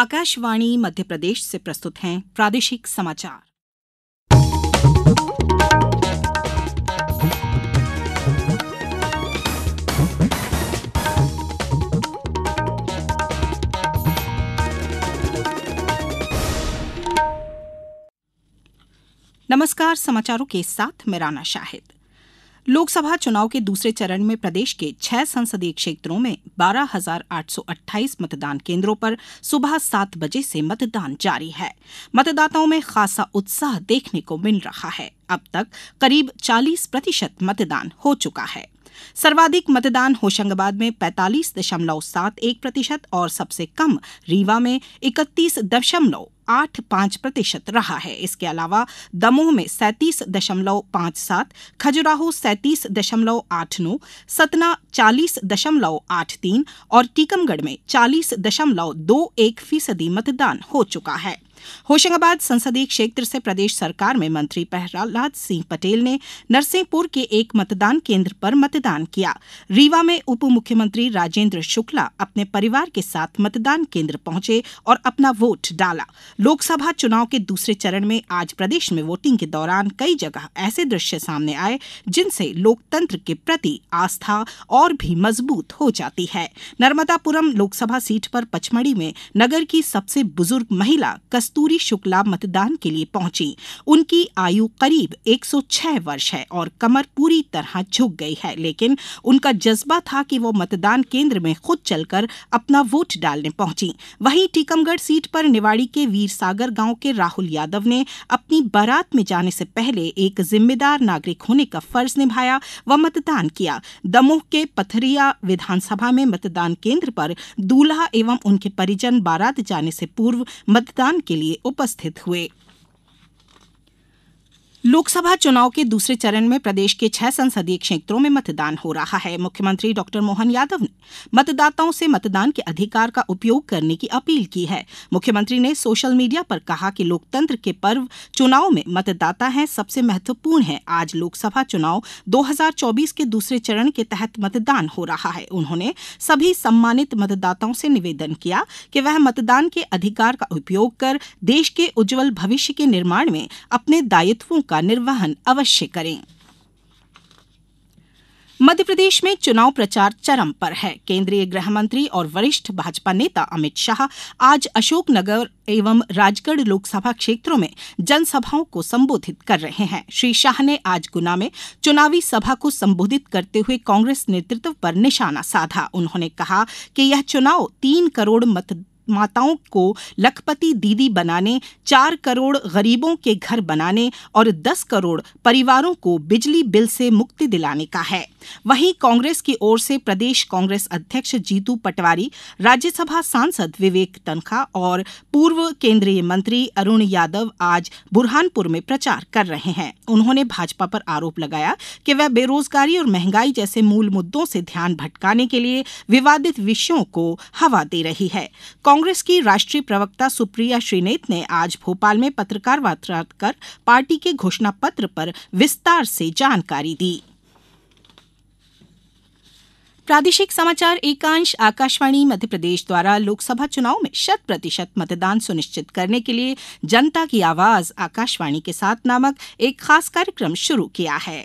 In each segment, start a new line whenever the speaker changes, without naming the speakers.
आकाशवाणी मध्य प्रदेश से प्रस्तुत हैं प्रादेशिक समाचार नमस्कार समाचारों के साथ मैं राना शाहिद लोकसभा चुनाव के दूसरे चरण में प्रदेश के छह संसदीय क्षेत्रों में 12,828 मतदान केंद्रों पर सुबह सात बजे से मतदान जारी है मतदाताओं में खासा उत्साह देखने को मिल रहा है अब तक करीब 40 प्रतिशत मतदान हो चुका है सर्वाधिक मतदान होशंगाबाद में पैंतालीस दशमलव सात एक प्रतिशत और सबसे कम रीवा में इकतीस दशमलव आठ पांच प्रतिशत रहा है इसके अलावा दमोह में सैंतीस दशमलव पांच सात खजुराहो सैंतीस दशमलव आठ नौ सतना चालीस दशमलव आठ तीन और टीकमगढ़ में चालीस दशमलव दो एक फीसदी मतदान हो चुका है होशंगाबाद संसदीय क्षेत्र से प्रदेश सरकार में मंत्री प्रहलाद सिंह पटेल ने नरसिंहपुर के एक मतदान केंद्र पर मतदान किया रीवा में उप मुख्यमंत्री राजेंद्र शुक्ला अपने परिवार के साथ मतदान केंद्र पहुंचे और अपना वोट डाला लोकसभा चुनाव के दूसरे चरण में आज प्रदेश में वोटिंग के दौरान कई जगह ऐसे दृश्य सामने आए जिनसे लोकतंत्र के प्रति आस्था और भी मजबूत हो जाती है नर्मदापुरम लोकसभा सीट पर पचमढ़ी में नगर की सबसे बुजुर्ग महिला कस्ट कस्तूरी शुक्ला मतदान के लिए पहुंची उनकी आयु करीब 106 वर्ष है और कमर पूरी तरह झुक गई है लेकिन उनका जज्बा था कि वो मतदान केंद्र में खुद चलकर अपना वोट डालने पहुंची वहीं टीकमगढ़ सीट पर निवाड़ी के वीर सागर गांव के राहुल यादव ने अपनी बारात में जाने से पहले एक जिम्मेदार नागरिक होने का फर्ज निभाया व मतदान किया दमोह के पथरिया विधानसभा में मतदान केंद्र पर दूल्हा एवं उनके परिजन बारात जाने से पूर्व मतदान के लिए लिए उपस्थित हुए लोकसभा चुनाव के दूसरे चरण में प्रदेश के छह संसदीय क्षेत्रों में मतदान हो रहा है मुख्यमंत्री डॉक्टर मोहन यादव ने मतदाताओं से मतदान के अधिकार का उपयोग करने की अपील की है मुख्यमंत्री ने सोशल मीडिया पर कहा कि लोकतंत्र के पर्व चुनाव में मतदाता हैं सबसे महत्वपूर्ण है आज लोकसभा चुनाव दो के दूसरे चरण के तहत मतदान हो रहा है उन्होंने सभी सम्मानित मतदाताओं से निवेदन किया कि वह मतदान के अधिकार का उपयोग कर देश के उज्जवल भविष्य के निर्माण में अपने दायित्वों का का निर्वहन अवश्य करें मध्यप्रदेश में चुनाव प्रचार चरम पर है केंद्रीय गृह मंत्री और वरिष्ठ भाजपा नेता अमित शाह आज अशोकनगर एवं राजगढ़ लोकसभा क्षेत्रों में जनसभाओं को संबोधित कर रहे हैं श्री शाह ने आज गुना में चुनावी सभा को संबोधित करते हुए कांग्रेस नेतृत्व पर निशाना साधा उन्होंने कहा कि यह चुनाव तीन करोड़ मतदान माताओं को लखपति दीदी बनाने चार करोड़ गरीबों के घर बनाने और दस करोड़ परिवारों को बिजली बिल से मुक्ति दिलाने का है वहीं कांग्रेस की ओर से प्रदेश कांग्रेस अध्यक्ष जीतू पटवारी राज्यसभा सांसद विवेक तनखा और पूर्व केंद्रीय मंत्री अरुण यादव आज बुरहानपुर में प्रचार कर रहे हैं उन्होंने भाजपा पर आरोप लगाया कि वह बेरोजगारी और महंगाई जैसे मूल मुद्दों से ध्यान भटकाने के लिए विवादित विषयों को हवा दे रही है कांग्रेस की राष्ट्रीय प्रवक्ता सुप्रिया श्रीनेत ने आज भोपाल में पत्रकार वार्ता कर पार्टी के घोषणा पत्र पर विस्तार से जानकारी दी प्रादेशिक समाचार एकांश आकाशवाणी मध्यप्रदेश द्वारा लोकसभा चुनाव में शत प्रतिशत मतदान सुनिश्चित करने के लिए जनता की आवाज आकाशवाणी के साथ नामक एक खास कार्यक्रम शुरू किया है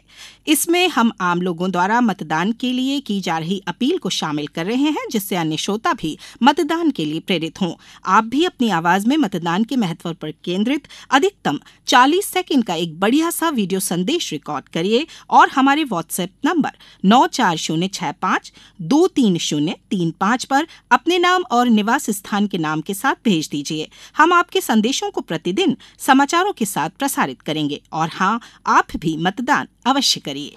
इसमें हम आम लोगों द्वारा मतदान के लिए की जा रही अपील को शामिल कर रहे हैं जिससे अन्य श्रोता भी मतदान के लिए प्रेरित हों आप भी अपनी आवाज में मतदान के महत्व पर केंद्रित अधिकतम चालीस सेकेंड का एक बढ़िया सा वीडियो संदेश रिकॉर्ड करिए और हमारे व्हाट्सएप नंबर नौ चार शून्य छह पांच दो तीन शून्य तीन पाँच पर अपने नाम और निवास स्थान के नाम के साथ भेज दीजिए हम आपके संदेशों को प्रतिदिन समाचारों के साथ प्रसारित करेंगे और हाँ आप भी मतदान अवश्य करिए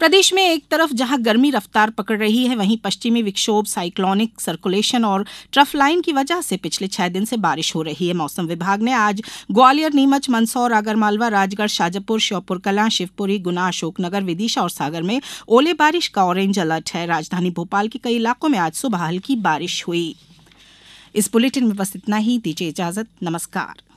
प्रदेश में एक तरफ जहां गर्मी रफ्तार पकड़ रही है वहीं पश्चिमी विक्षोभ साइक्लोनिक सर्कुलेशन और ट्रफ लाइन की वजह से पिछले छह दिन से बारिश हो रही है मौसम विभाग ने आज ग्वालियर नीमच मंदसौर आगरमालवा राजगढ़ शाजापुर श्योपुर कला शिवपुरी गुना अशोकनगर विदिशा और सागर में ओले बारिश का ऑरेंज अलर्ट है राजधानी भोपाल के कई इलाकों में आज सुबह हल्की बारिश हुई इस बुलेटिन में बस इतना ही दीजिए इजाजत नमस्कार